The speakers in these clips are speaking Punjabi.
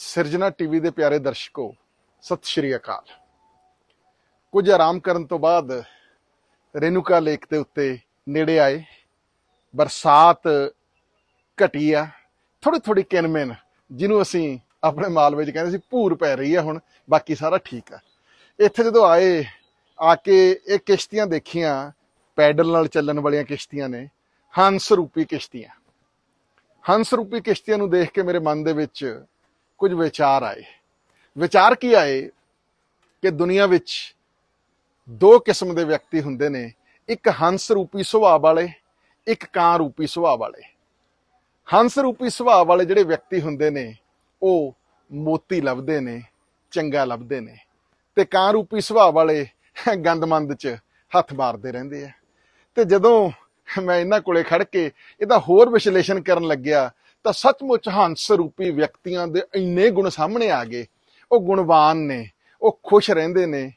ਸਿਰਜਣਾ ਟੀਵੀ ਦੇ ਪਿਆਰੇ ਦਰਸ਼ਕੋ ਸਤਿ ਸ਼੍ਰੀ ਅਕਾਲ ਕੁਝ ਆਰਾਮ ਕਰਨ ਤੋਂ ਬਾਅਦ ਰੇਨੂਕਾ ਲੇਕ ਦੇ ਉੱਤੇ ਨੇੜੇ ਆਏ ਬਰਸਾਤ ਘਟੀ ਆ ਥੋੜੀ ਥੋੜੀ ਕਿਨਮਨ ਜਿਹਨੂੰ ਅਸੀਂ ਆਪਣੇ ਮਾਲਵੇ ਵਿੱਚ ਕਹਿੰਦੇ ਸੀ ਭੂਰ ਪੈ ਰਹੀ ਆ ਹੁਣ ਬਾਕੀ ਸਾਰਾ ਠੀਕ ਆ ਇੱਥੇ ਜਦੋਂ ਆਏ ਆ ਕੇ ਇਹ ਕਿਸ਼ਤੀਆਂ ਦੇਖੀਆਂ ਪੈਡਲ ਨਾਲ ਚੱਲਣ ਵਾਲੀਆਂ ਕਿਸ਼ਤੀਆਂ ਨੇ ਹੰਸ ਰੂਪੀ ਕਿਸ਼ਤੀਆਂ ਹੰਸ ਰੂਪੀ ਕਿਸ਼ਤੀਆਂ ਨੂੰ ਦੇਖ ਕੇ ਮੇਰੇ ਮਨ ਦੇ ਵਿੱਚ ਕੁਝ ਵਿਚਾਰ ਆਏ ਵਿਚਾਰ ਕੀ ਆਏ ਕਿ ਦੁਨੀਆ ਵਿੱਚ ਦੋ ਕਿਸਮ ਦੇ ਵਿਅਕਤੀ ਹੁੰਦੇ ਨੇ ਇੱਕ ਹੰਸ ਰੂਪੀ ਸੁਭਾਅ ਵਾਲੇ ਇੱਕ ਕਾਂ ਰੂਪੀ ਸੁਭਾਅ ਵਾਲੇ ਹੰਸ ਰੂਪੀ ਸੁਭਾਅ ਵਾਲੇ ਜਿਹੜੇ ਵਿਅਕਤੀ ਹੁੰਦੇ ਨੇ ਉਹ ਮੋਤੀ ਲੱਭਦੇ ਨੇ ਚੰਗਾ ਲੱਭਦੇ ਨੇ ਤੇ ਕਾਂ ਰੂਪੀ ਸੁਭਾਅ ਵਾਲੇ ਗੰਦਮੰਦ 'ਚ ਹੱਥ ਮਾਰਦੇ ਰਹਿੰਦੇ ਆ ਤੇ ਜਦੋਂ ਮੈਂ ਇਹਨਾਂ ਕੋਲੇ ਖੜ ਕੇ ਇਹਦਾ ਹੋਰ ਵਿਸ਼ਲੇਸ਼ਣ ਕਰਨ ਲੱਗਿਆ ਤਾਂ ਸੱਚਮੁੱਚ ਹੰਸ ਰੂਪੀ ਵਿਅਕਤੀਆਂ ਦੇ ਇੰਨੇ ਗੁਣ ਸਾਹਮਣੇ ਆ ਗਏ ਉਹ ਗੁਣਵਾਨ ਨੇ ਉਹ ਖੁਸ਼ ਰਹਿੰਦੇ ਨੇ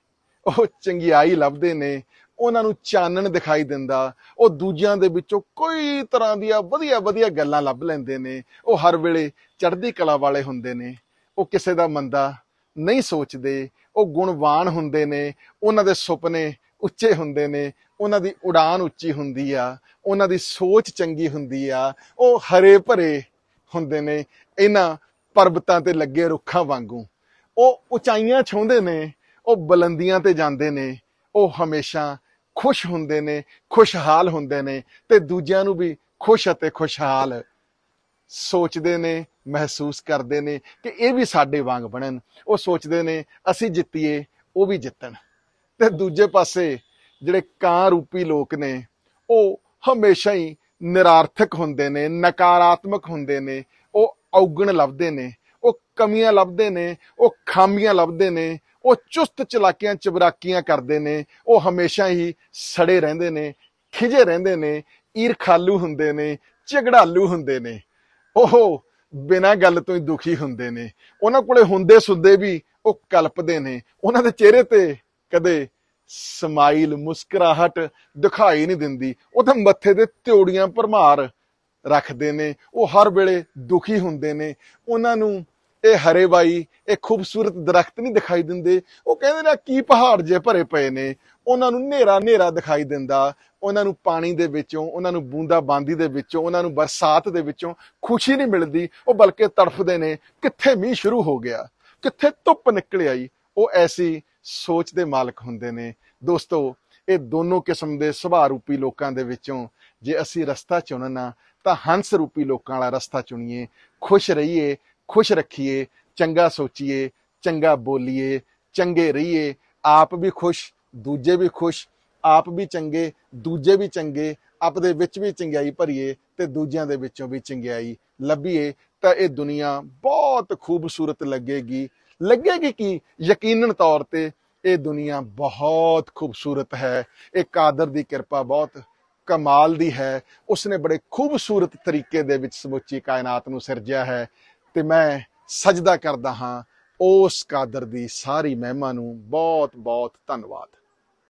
ਉਹ ਚੰਗਿਆਈ ਲੱਭਦੇ ਨੇ ਉਹਨਾਂ ਨੂੰ ਚਾਨਣ ਦਿਖਾਈ ਦਿੰਦਾ ਉਹ ਦੂਜਿਆਂ ਦੇ ਵਿੱਚੋਂ ਕੋਈ ਤਰ੍ਹਾਂ ਦੀਆਂ ਵਧੀਆ ਵਧੀਆ ਗੱਲਾਂ ਲੱਭ ਲੈਂਦੇ ਨੇ ਉਹ ਹਰ ਵੇਲੇ ਚੜ੍ਹਦੀ ਕਲਾ ਵਾਲੇ ਹੁੰਦੇ ਨੇ ਉਹ ਕਿਸੇ ਦਾ ਮੰਦਾ ਨਹੀਂ ਸੋਚਦੇ ਉਹ ਗੁਣਵਾਨ ਹੁੰਦੇ ਨੇ ਉਹਨਾਂ ਦੇ ਸੁਪਨੇ ਉੱਚੇ ਹੁੰਦੇ ਨੇ ਉਹਨਾਂ ਦੀ ਉਡਾਨ ਉੱਚੀ ਹੁੰਦੀ ਆ ਉਹਨਾਂ ਦੀ ਸੋਚ ਚੰਗੀ ਹੁੰਦੀ ਆ ਉਹ ਹਰੇ ਭਰੇ ਹੁੰਦੇ ਨੇ ਇਹਨਾਂ ਪਰਬਤਾਂ ਤੇ ਲੱਗੇ ਰੁੱਖਾਂ ਵਾਂਗੂ ਉਹ ਉਚਾਈਆਂ ਛੋਹਦੇ ਨੇ ਉਹ ਬਲੰਦੀਆਂ ਤੇ ਜਾਂਦੇ ਨੇ ਉਹ ਹਮੇਸ਼ਾ ਖੁਸ਼ ਹੁੰਦੇ ਨੇ ਖੁਸ਼ਹਾਲ ਹੁੰਦੇ ਨੇ ਤੇ ਦੂਜਿਆਂ ਨੂੰ ਵੀ ਖੁਸ਼ ਅਤੇ ਖੁਸ਼ਹਾਲ ਸੋਚਦੇ ਨੇ ਮਹਿਸੂਸ ਕਰਦੇ ਨੇ ਕਿ ਇਹ ਵੀ ਸਾਡੇ ਵਾਂਗ ਬਣਨ ਉਹ ਸੋਚਦੇ ਨੇ ਅਸੀਂ ਜਿੱਤੀਏ ਉਹ ਵੀ ਜਿੱਤਣ ਤੇ ਦੂਜੇ ਪਾਸੇ ਜਿਹੜੇ ਕਾਂ ਰੂਪੀ ਲੋਕ ਨੇ ਉਹ ਹਮੇਸ਼ਾ ਹੀ ਨਿਰਾਰਥਕ ਹੁੰਦੇ ਨੇ ਨਕਾਰਾਤਮਕ ਹੁੰਦੇ ਨੇ ਉਹ ਔਗਣ ਲੱਭਦੇ ਨੇ ਉਹ ਕਮੀਆਂ ਲੱਭਦੇ ਨੇ ਉਹ ਖਾਮੀਆਂ ਲੱਭਦੇ ਨੇ ਉਹ ਚੁਸਤ ਚਲਾਕੀਆਂ ਚਬਰਾਕੀਆਂ ਕਰਦੇ ਨੇ ਉਹ ਹਮੇਸ਼ਾ ਹੀ ਸੜੇ ਰਹਿੰਦੇ ਨੇ ਖਿਜੇ ਰਹਿੰਦੇ ਨੇ ਈਰਖਾਲੂ ਹੁੰਦੇ ਨੇ ਝਗੜਾਲੂ ਹੁੰਦੇ ਨੇ ਉਹ ਬਿਨਾਂ ਗੱਲ ਤੋਂ ਹੀ ਦੁਖੀ ਹੁੰਦੇ ਨੇ ਉਹਨਾਂ ਕੋਲੇ ਹੁੰਦੇ ਸੁੱਦੇ ਵੀ ਉਹ ਕਲਪਦੇ ਨੇ ਉਹਨਾਂ ਦੇ ਚਿਹਰੇ ਤੇ ਕਦੇ ਸਮਾਈਲ ਮੁਸਕਰਾਹਟ ਦਿਖਾਈ ਨਹੀਂ ਦਿੰਦੀ ਉਹ ਤਾਂ ਮੱਥੇ ਦੇ ਤਿਉੜੀਆਂ ਭਰਮਾਰ ਰੱਖਦੇ ਨੇ ਉਹ ਹਰ ਵੇਲੇ ਦੁਖੀ ਹੁੰਦੇ ਨੇ ਉਹਨਾਂ ਨੂੰ ਇਹ ਹਰੇ ਬਾਈ ਇਹ ਖੂਬਸੂਰਤ ਦਰਖਤ ਨਹੀਂ ਦਿਖਾਈ ਦਿੰਦੇ ਉਹ ਕਹਿੰਦੇ ਨੇ ਕੀ ਪਹਾੜ ਜੇ ਭਰੇ ਪਏ ਨੇ ਉਹਨਾਂ ਨੂੰ ਹਨੇਰਾ ਹਨੇਰਾ ਦਿਖਾਈ ਦਿੰਦਾ ਉਹਨਾਂ ਨੂੰ ਪਾਣੀ ਦੇ ਵਿੱਚੋਂ ਉਹਨਾਂ ਨੂੰ ਬੂੰਦਾ ਬਾਂਦੀ ਦੇ ਵਿੱਚੋਂ ਉਹਨਾਂ ਨੂੰ ਬਰਸਾਤ ਦੇ ਵਿੱਚੋਂ ਖੁਸ਼ੀ ਨਹੀਂ ਮਿਲਦੀ ਉਹ ਬਲਕਿ ਤੜਫਦੇ ਨੇ ਕਿੱਥੇ ਮੀਂਹ ਸ਼ੁਰੂ ਹੋ ਗਿਆ ਕਿੱਥੇ ਧੁੱਪ ਨਿਕਲ ਆਈ ਉਹ ਐਸੀ ਸੋਚ ਦੇ ਮਾਲਕ ਹੁੰਦੇ ਨੇ ਦੋਸਤੋ ਇਹ ਦੋਨੋਂ ਕਿਸਮ ਦੇ ਸੁਭਾਅ ਰੂਪੀ ਲੋਕਾਂ ਦੇ ਵਿੱਚੋਂ ਜੇ ਅਸੀਂ ਰਸਤਾ ਚੁਣਨਾ ਤਾਂ ਹੰਸ ਰੂਪੀ ਲੋਕਾਂ ਵਾਲਾ ਰਸਤਾ ਚੁਣੀਏ ਖੁਸ਼ ਰਹੀਏ ਖੁਸ਼ ਰੱਖੀਏ ਚੰਗਾ ਸੋਚੀਏ ਚੰਗਾ ਬੋਲੀਏ ਚੰਗੇ ਰਹੀਏ ਆਪ ਵੀ ਖੁਸ਼ ਦੂਜੇ ਵੀ ਖੁਸ਼ ਆਪ ਵੀ ਚੰਗੇ ਦੂਜੇ ਵੀ ਚੰਗੇ ਆਪ ਦੇ ਵਿੱਚ ਵੀ ਚੰਗਿਆਈ ਭਰੀਏ ਤੇ ਦੂਜਿਆਂ ਦੇ ਵਿੱਚੋਂ ਵੀ ਚੰਗਿਆਈ ਲੱਭੀਏ ਤਾਂ ਇਹ ਦੁਨੀਆ ਬਹੁਤ ਖੂਬਸੂਰਤ ਲੱਗੇਗੀ ਲੱਗੇਗੀ ਕਿ ਯਕੀਨਨ ਤੌਰ ਤੇ ਇਹ ਦੁਨੀਆ ਬਹੁਤ ਖੂਬਸੂਰਤ ਹੈ ਇਹ ਕਾਦਰ ਦੀ ਕਿਰਪਾ ਬਹੁਤ ਕਮਾਲ ਦੀ ਹੈ ਉਸਨੇ ਬੜੇ ਖੂਬਸੂਰਤ ਤਰੀਕੇ ਦੇ ਵਿੱਚ ਸਮੁੱਚੀ ਕਾਇਨਾਤ ਨੂੰ ਸਿਰਜਿਆ ਹੈ ਤੇ ਮੈਂ ਸਜਦਾ ਕਰਦਾ ਹਾਂ ਉਸ ਕਾਦਰ ਦੀ ਸਾਰੀ ਮਹਿਮਾ ਨੂੰ ਬਹੁਤ ਬਹੁਤ ਧੰਨਵਾਦ